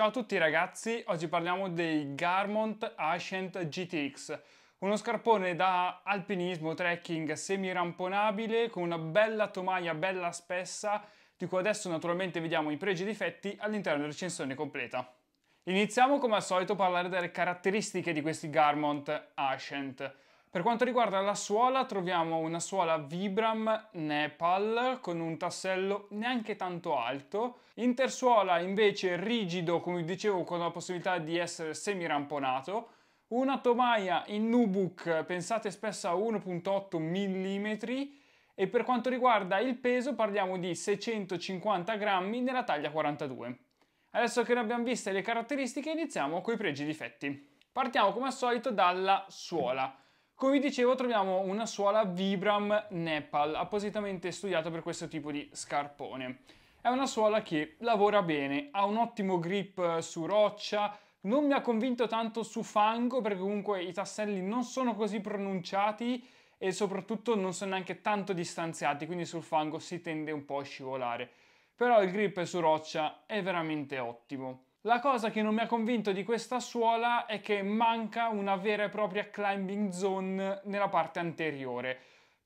Ciao a tutti ragazzi, oggi parliamo dei Garmont Ascent GTX, uno scarpone da alpinismo, trekking semi-ramponabile con una bella tomaia bella spessa di cui adesso naturalmente vediamo i pregi e i difetti all'interno della recensione completa. Iniziamo come al solito a parlare delle caratteristiche di questi Garmont Ascent. Per quanto riguarda la suola troviamo una suola Vibram Nepal con un tassello neanche tanto alto, intersuola invece rigido come vi dicevo con la possibilità di essere semiramponato, una tomaia in Nubuk pensate spessa a 1.8 mm e per quanto riguarda il peso parliamo di 650 grammi nella taglia 42. Adesso che ne abbiamo viste le caratteristiche iniziamo con i pregi e difetti. Partiamo come al solito dalla suola. Come vi dicevo troviamo una suola Vibram Nepal, appositamente studiata per questo tipo di scarpone. È una suola che lavora bene, ha un ottimo grip su roccia, non mi ha convinto tanto su fango perché comunque i tasselli non sono così pronunciati e soprattutto non sono neanche tanto distanziati, quindi sul fango si tende un po' a scivolare. Però il grip su roccia è veramente ottimo. La cosa che non mi ha convinto di questa suola è che manca una vera e propria climbing zone nella parte anteriore.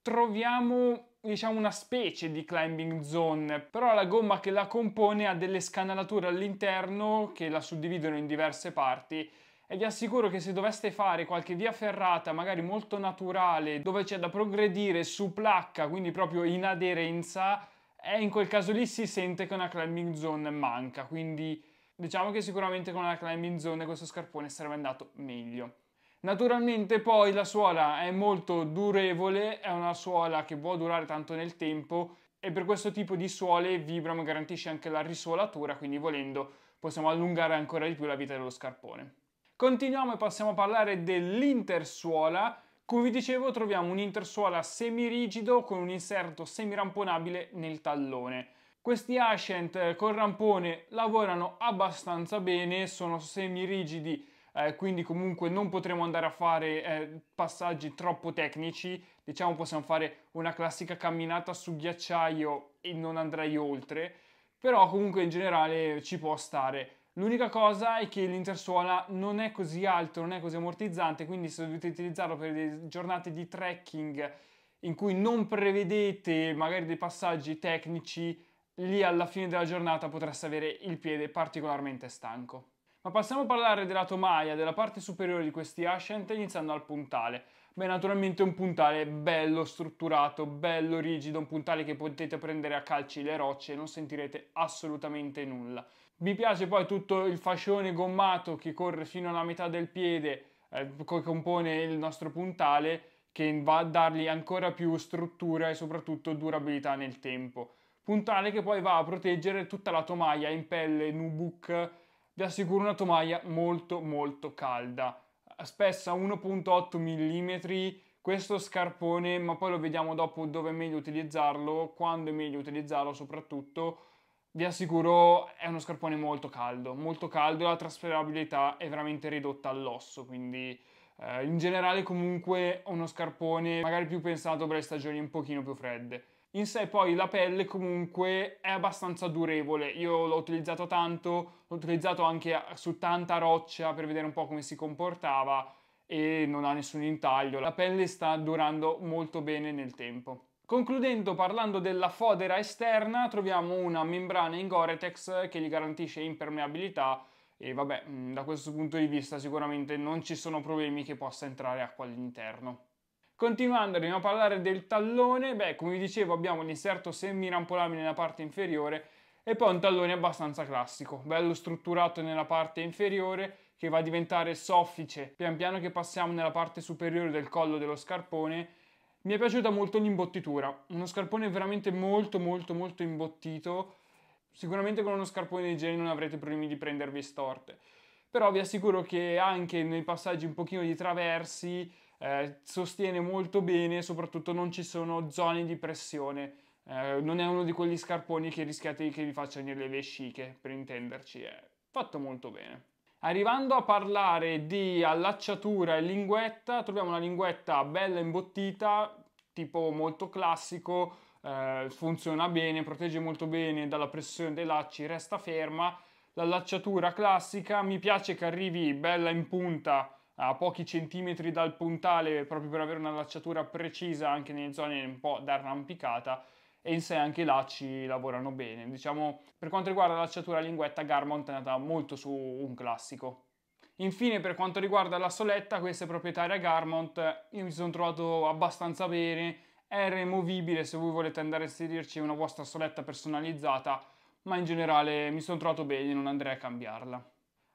Troviamo diciamo una specie di climbing zone, però la gomma che la compone ha delle scanalature all'interno che la suddividono in diverse parti e vi assicuro che se doveste fare qualche via ferrata, magari molto naturale, dove c'è da progredire su placca, quindi proprio in aderenza, eh, in quel caso lì si sente che una climbing zone manca, quindi Diciamo che sicuramente con la climbing zone questo scarpone sarebbe andato meglio. Naturalmente poi la suola è molto durevole, è una suola che può durare tanto nel tempo e per questo tipo di suole Vibram garantisce anche la risuolatura, quindi volendo possiamo allungare ancora di più la vita dello scarpone. Continuiamo e passiamo a parlare dell'intersuola. Come vi dicevo troviamo un intersuola semirigido con un inserto semiramponabile nel tallone. Questi Ascent eh, con rampone lavorano abbastanza bene, sono semirigidi, eh, quindi comunque non potremo andare a fare eh, passaggi troppo tecnici, diciamo possiamo fare una classica camminata su ghiacciaio e non andrei oltre, però comunque in generale ci può stare. L'unica cosa è che l'intersuola non è così alto, non è così ammortizzante, quindi se dovete utilizzarlo per delle giornate di trekking in cui non prevedete magari dei passaggi tecnici, lì alla fine della giornata potreste avere il piede particolarmente stanco. Ma passiamo a parlare della tomaia, della parte superiore di questi Ascent, iniziando al puntale. Beh, naturalmente un puntale bello strutturato, bello rigido, un puntale che potete prendere a calci le rocce e non sentirete assolutamente nulla. Mi piace poi tutto il fascione gommato che corre fino alla metà del piede, eh, che compone il nostro puntale, che va a dargli ancora più struttura e soprattutto durabilità nel tempo puntale che poi va a proteggere tutta la tomaia in pelle Nubuk. Vi assicuro una tomaia molto molto calda, spessa 1.8 mm, questo scarpone, ma poi lo vediamo dopo dove è meglio utilizzarlo, quando è meglio utilizzarlo soprattutto. Vi assicuro è uno scarpone molto caldo, molto caldo e la trasferabilità è veramente ridotta all'osso, quindi eh, in generale comunque uno scarpone magari più pensato per le stagioni un pochino più fredde. In sé poi la pelle comunque è abbastanza durevole, io l'ho utilizzato tanto, l'ho utilizzato anche su tanta roccia per vedere un po' come si comportava e non ha nessun intaglio, la pelle sta durando molto bene nel tempo. Concludendo parlando della fodera esterna troviamo una membrana in Goretex che gli garantisce impermeabilità e vabbè mm, da questo punto di vista sicuramente non ci sono problemi che possa entrare acqua all'interno. Continuando andiamo a parlare del tallone, beh come vi dicevo abbiamo un l'inserto semirampolamine nella parte inferiore e poi un tallone abbastanza classico, bello strutturato nella parte inferiore che va a diventare soffice pian piano che passiamo nella parte superiore del collo dello scarpone mi è piaciuta molto l'imbottitura, uno scarpone veramente molto molto molto imbottito. Sicuramente con uno scarpone di genere non avrete problemi di prendervi storte. Però vi assicuro che anche nei passaggi un pochino di traversi eh, sostiene molto bene, soprattutto non ci sono zone di pressione. Eh, non è uno di quegli scarponi che rischiate che vi facciano le vesciche, per intenderci, è fatto molto bene. Arrivando a parlare di allacciatura e linguetta, troviamo una linguetta bella imbottita, tipo molto classico, eh, funziona bene, protegge molto bene dalla pressione dei lacci, resta ferma. L'allacciatura classica, mi piace che arrivi bella in punta a pochi centimetri dal puntale proprio per avere una lacciatura precisa anche nelle zone un po' d'arrampicata e in sé anche i lacci lavorano bene. Diciamo, per quanto riguarda la lacciatura linguetta, Garmont è andata molto su un classico. Infine, per quanto riguarda la soletta, questa è proprietaria Garmont, io mi sono trovato abbastanza bene, è removibile se voi volete andare a inserirci una vostra soletta personalizzata, ma in generale mi sono trovato bene, non andrei a cambiarla.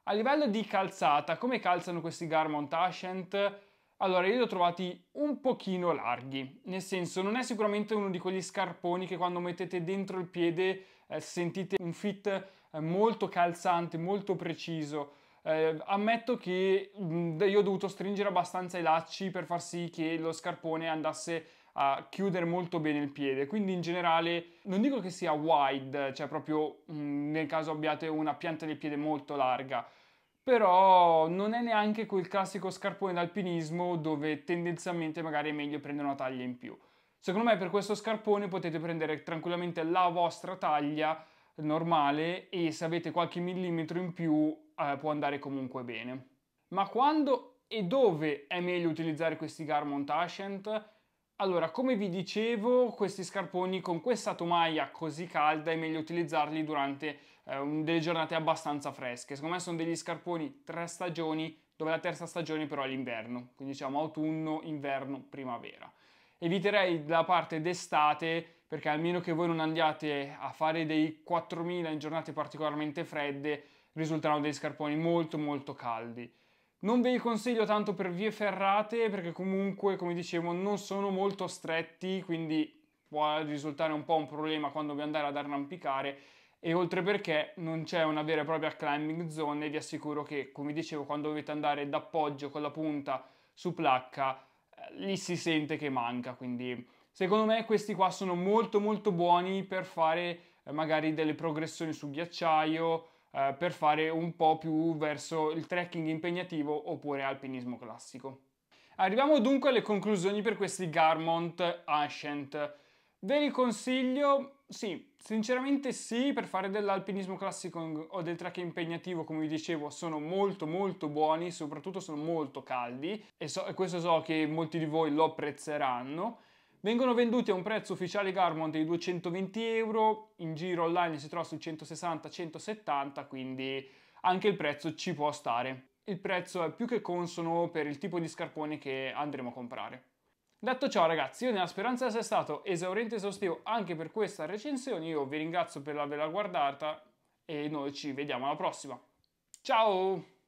A livello di calzata, come calzano questi Garmont Ascent? Allora, io li ho trovati un pochino larghi, nel senso non è sicuramente uno di quegli scarponi che quando mettete dentro il piede eh, sentite un fit eh, molto calzante, molto preciso. Eh, ammetto che mh, io ho dovuto stringere abbastanza i lacci per far sì che lo scarpone andasse a chiudere molto bene il piede, quindi in generale non dico che sia wide, cioè proprio mh, nel caso abbiate una pianta del piede molto larga, però non è neanche quel classico scarpone d'alpinismo dove tendenzialmente magari è meglio prendere una taglia in più. Secondo me per questo scarpone potete prendere tranquillamente la vostra taglia normale e se avete qualche millimetro in più eh, può andare comunque bene. Ma quando e dove è meglio utilizzare questi Garmin Tashent? Allora, come vi dicevo, questi scarponi con questa tomaia così calda è meglio utilizzarli durante eh, delle giornate abbastanza fresche. Secondo me sono degli scarponi tre stagioni, dove la terza stagione però è l'inverno, quindi diciamo autunno, inverno, primavera. Eviterei la parte d'estate perché almeno che voi non andiate a fare dei 4000 in giornate particolarmente fredde, risulteranno degli scarponi molto molto caldi. Non ve li consiglio tanto per vie ferrate perché comunque, come dicevo, non sono molto stretti, quindi può risultare un po' un problema quando vi andate ad arrampicare e oltre perché non c'è una vera e propria climbing zone e vi assicuro che, come dicevo, quando dovete andare d'appoggio con la punta su placca, eh, lì si sente che manca, quindi secondo me questi qua sono molto molto buoni per fare eh, magari delle progressioni su ghiacciaio, eh, per fare un po' più verso il trekking impegnativo oppure alpinismo classico. Arriviamo dunque alle conclusioni per questi Garmont Ancient. Ve li consiglio sì, sinceramente sì, per fare dell'alpinismo classico o del trekking impegnativo, come vi dicevo, sono molto molto buoni, soprattutto sono molto caldi e, so, e questo so che molti di voi lo apprezzeranno. Vengono venduti a un prezzo ufficiale Garmont di 220 euro, in giro online si trova sui 160-170, quindi anche il prezzo ci può stare. Il prezzo è più che consono per il tipo di scarpone che andremo a comprare. Detto ciò ragazzi, io nella speranza sia stato esauriente e sostivo anche per questa recensione, io vi ringrazio per averla guardata e noi ci vediamo alla prossima. Ciao!